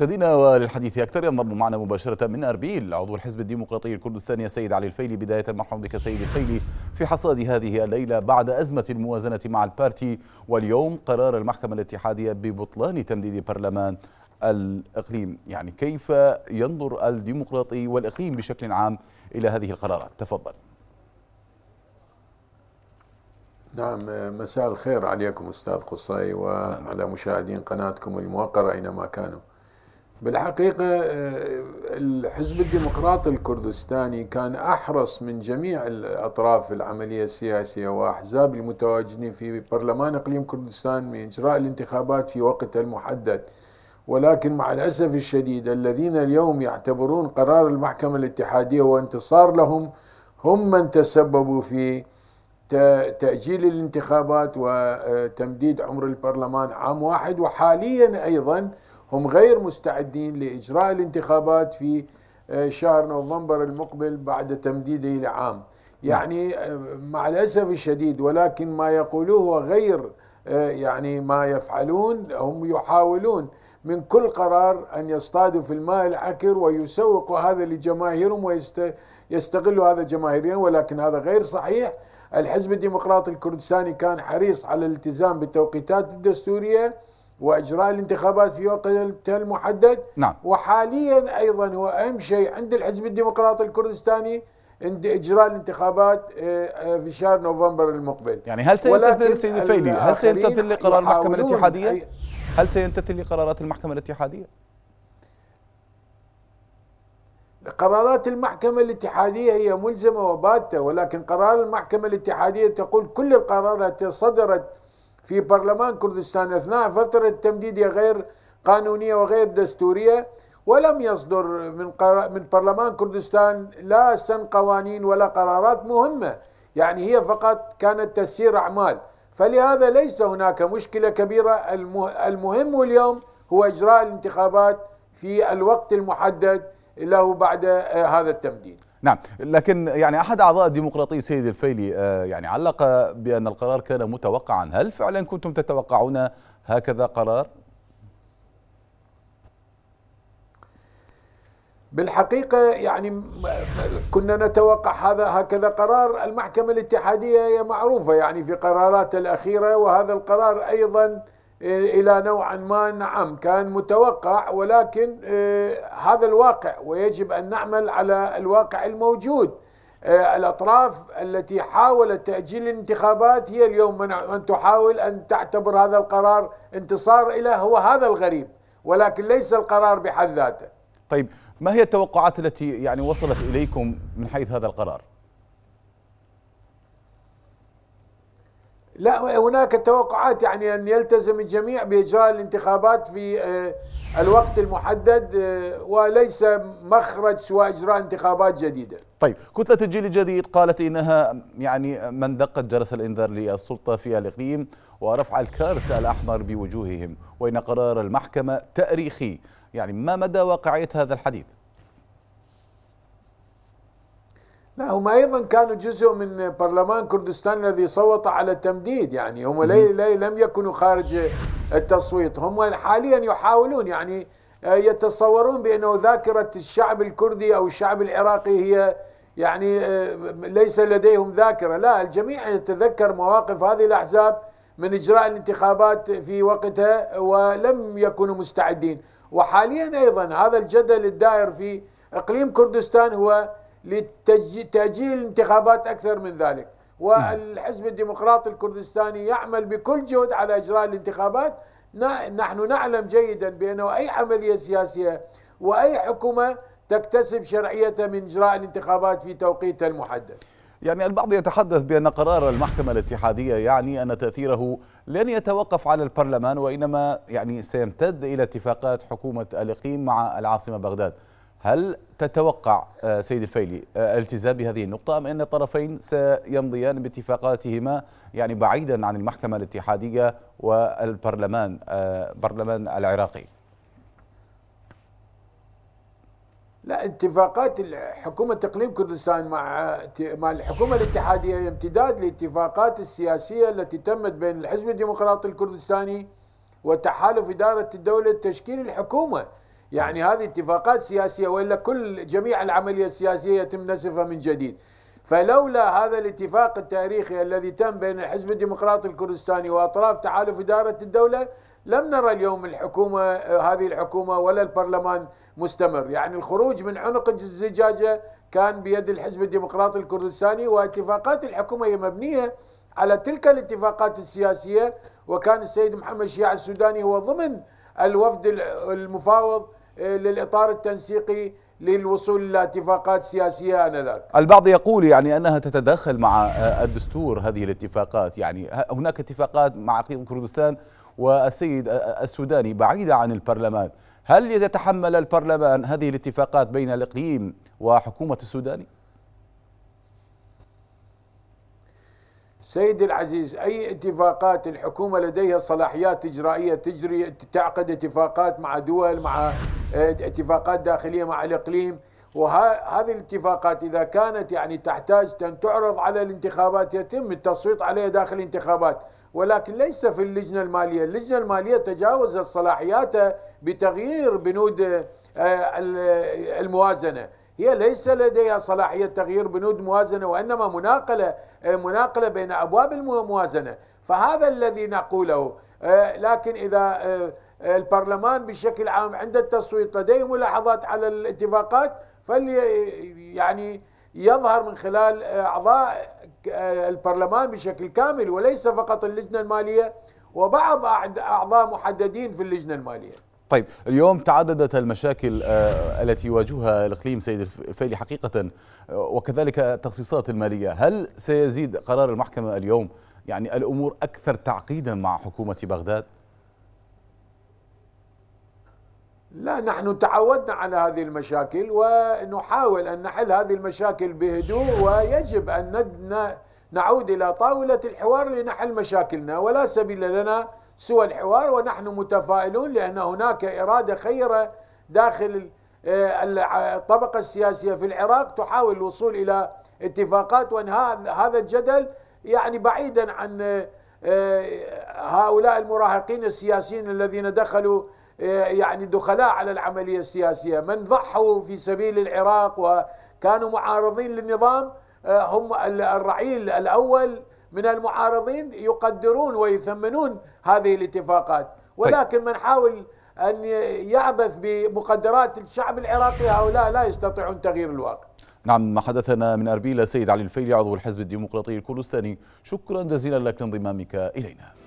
مشاهدينا وللحديث اكثر ينضم معنا مباشره من اربيل عضو الحزب الديمقراطي الكردستاني السيد علي الفيلي بدايه مرحبا بك سيد الفيلي في حصاد هذه الليله بعد ازمه الموازنه مع البارتي واليوم قرار المحكمه الاتحاديه ببطلان تمديد برلمان الاقليم، يعني كيف ينظر الديمقراطي والاقليم بشكل عام الى هذه القرارات؟ تفضل. نعم مساء الخير عليكم استاذ قصي وعلى مشاهدين قناتكم الموقره اينما كانوا. بالحقيقة آه، الحزب الديمقراطي الكردستاني كان أحرص من جميع الأطراف العملية السياسية وأحزاب المتواجدين في برلمان إقليم كردستان من إجراء الانتخابات في وقتها المحدد ولكن مع الأسف الشديد الذين اليوم يعتبرون قرار المحكمة الاتحادية وانتصار لهم هم من تسببوا في تأجيل الانتخابات وتمديد عمر البرلمان عام واحد وحاليا أيضا هم غير مستعدين لإجراء الانتخابات في آه، شهر نوفمبر المقبل بعد تمديده لعام نعم. يعني آه، مع الأسف الشديد ولكن ما يقولوه غير آه، يعني ما يفعلون هم يحاولون من كل قرار أن يصطادوا في الماء العكر ويسوقوا هذا لجماهيرهم ويستغلوا هذا جماهيريا ولكن هذا غير صحيح الحزب الديمقراطي الكردستاني كان حريص على الالتزام بالتوقيتات الدستورية واجراء الانتخابات في وقت المحدد نعم وحاليا ايضا واهم شيء عند الحزب الديمقراطي الكردستاني عند اجراء الانتخابات آه، آه، في شهر نوفمبر المقبل يعني هل سيمتثل سيدي الفيلي هل سيمتثل لقرار المحكمه الاتحاديه هل سيمتثل لقرارات المحكمه الاتحاديه قرارات المحكمة الاتحادية هي ملزمة وباتة ولكن قرار المحكمة الاتحادية تقول كل القرارات صدرت في برلمان كردستان أثناء فترة تمديدية غير قانونية وغير دستورية ولم يصدر من من برلمان كردستان لا سن قوانين ولا قرارات مهمة يعني هي فقط كانت تسيير أعمال فلهذا ليس هناك مشكلة كبيرة المهم اليوم هو إجراء الانتخابات في الوقت المحدد له بعد آه، هذا التمديد نعم لكن يعني أحد أعضاء الديمقراطي سيد الفيلي آه، يعني علق بأن القرار كان متوقعا هل فعلا كنتم تتوقعون هكذا قرار؟ بالحقيقة يعني كنا نتوقع هذا هكذا قرار المحكمة الاتحادية هي معروفة يعني في قراراتها الأخيرة وهذا القرار أيضا الى نوعا ما نعم كان متوقع ولكن هذا الواقع ويجب ان نعمل على الواقع الموجود الاطراف التي حاولت تاجيل الانتخابات هي اليوم من تحاول ان تعتبر هذا القرار انتصار الى هو هذا الغريب ولكن ليس القرار بحد ذاته. طيب ما هي التوقعات التي يعني وصلت اليكم من حيث هذا القرار؟ لا هناك توقعات يعني أن يلتزم الجميع بإجراء الانتخابات في آه، الوقت المحدد آه، وليس مخرج سوى إجراء انتخابات جديدة طيب كتلة الجيل الجديد قالت إنها يعني من دقت جرس الإنذار للسلطة في الإقليم ورفع الكارت الأحمر بوجوههم وإن قرار المحكمة تاريخي يعني ما مدى واقعية هذا الحديث؟ لا نعم، هم ايضا كانوا جزء من برلمان كردستان الذي صوت على التمديد يعني هم لي لي لم يكونوا خارج التصويت هم حاليا يحاولون يعني آه، يتصورون بانه ذاكره الشعب الكردي او الشعب العراقي هي يعني آه، ليس لديهم ذاكره لا الجميع يتذكر مواقف هذه الاحزاب من اجراء الانتخابات في وقتها ولم يكونوا مستعدين وحاليا ايضا هذا الجدل الدائر في اقليم كردستان هو لتأجيل انتخابات أكثر من ذلك نعم. والحزب الديمقراطي الكردستاني يعمل بكل جهد على إجراء الانتخابات نحن نعلم جيدا بأنه أي عملية سياسية وأي حكومة تكتسب شرعيتها من إجراء الانتخابات في توقيتها المحدد يعني البعض يتحدث بأن قرار المحكمة الاتحادية يعني أن تأثيره لن يتوقف على البرلمان وإنما يعني سيمتد إلى اتفاقات حكومة الإقليم مع العاصمة بغداد هل تتوقع آه، سيد الفيلي آه، الالتزام بهذه النقطة أم أن الطرفين سيمضيان باتفاقاتهما يعني بعيدا عن المحكمة الاتحادية والبرلمان آه، برلمان العراقي لا اتفاقات حكومة تقليم كردستان مع مع الحكومة الاتحادية هي امتداد لاتفاقات السياسية التي تمت بين الحزب الديمقراطي الكردستاني وتحالف إدارة الدولة تشكيل الحكومة يعني هذه اتفاقات سياسية وإلا كل جميع العملية السياسية يتم نسفها من جديد فلولا هذا الاتفاق التاريخي الذي تم بين الحزب الديمقراطي الكردستاني وأطراف تحالف إدارة الدولة لم نرى اليوم الحكومة هذه الحكومة ولا البرلمان مستمر يعني الخروج من عنق الزجاجة كان بيد الحزب الديمقراطي الكردستاني واتفاقات الحكومة هي مبنية على تلك الاتفاقات السياسية وكان السيد محمد شيع السوداني هو ضمن الوفد المفاوض آه، للإطار التنسيقي للوصول الى اتفاقات سياسيه انذاك. البعض يقول يعني انها تتداخل مع آه، الدستور هذه الاتفاقات، يعني هناك اتفاقات مع كردستان والسيد آه، السوداني بعيده عن البرلمان، هل يتحمل البرلمان هذه الاتفاقات بين الاقليم وحكومه السوداني؟ سيد العزيز أي اتفاقات الحكومة لديها صلاحيات إجرائية تجري تعقد اتفاقات مع دول مع آه، اتفاقات داخلية مع الإقليم وهذه الاتفاقات إذا كانت يعني تحتاج أن تعرض على الانتخابات يتم التصويت عليها داخل الانتخابات ولكن ليس في اللجنة المالية اللجنة المالية تجاوزت صلاحياتها بتغيير بنود آه، الموازنة هي ليس لديها صلاحية تغيير بنود موازنة وإنما مناقلة آه، مناقلة بين أبواب الموازنة فهذا الذي نقوله آه، لكن إذا آه، البرلمان بشكل عام عند التصويت لديه ملاحظات على الاتفاقات فلي يعني يظهر من خلال أعضاء البرلمان بشكل كامل وليس فقط اللجنة المالية وبعض أعضاء محددين في اللجنة المالية طيب اليوم تعددت المشاكل آه، التي يواجهها الإقليم سيد الفيلي حقيقة آه، وكذلك التخصيصات المالية هل سيزيد قرار المحكمة اليوم يعني الأمور أكثر تعقيدا مع حكومة بغداد؟ لا نحن تعودنا على هذه المشاكل ونحاول أن نحل هذه المشاكل بهدوء ويجب أن نعود إلى طاولة الحوار لنحل مشاكلنا ولا سبيل لنا سوى الحوار ونحن متفائلون لأن هناك إرادة خيرة داخل آه، الطبقة السياسية في العراق تحاول الوصول إلى اتفاقات وانهاء هذا الجدل يعني بعيدا عن آه، آه، هؤلاء المراهقين السياسيين الذين دخلوا يعني دخلاء على العملية السياسية من ضحوا في سبيل العراق وكانوا معارضين للنظام هم الرعيل الأول من المعارضين يقدرون ويثمنون هذه الاتفاقات طيب. ولكن من حاول أن يعبث بمقدرات الشعب العراقي هؤلاء لا يستطيعون تغيير الواقع نعم ما حدثنا من أربيل سيد علي الفيلي عضو الحزب الديمقراطي الكردستاني شكرا جزيلا لك لانضمامك إلينا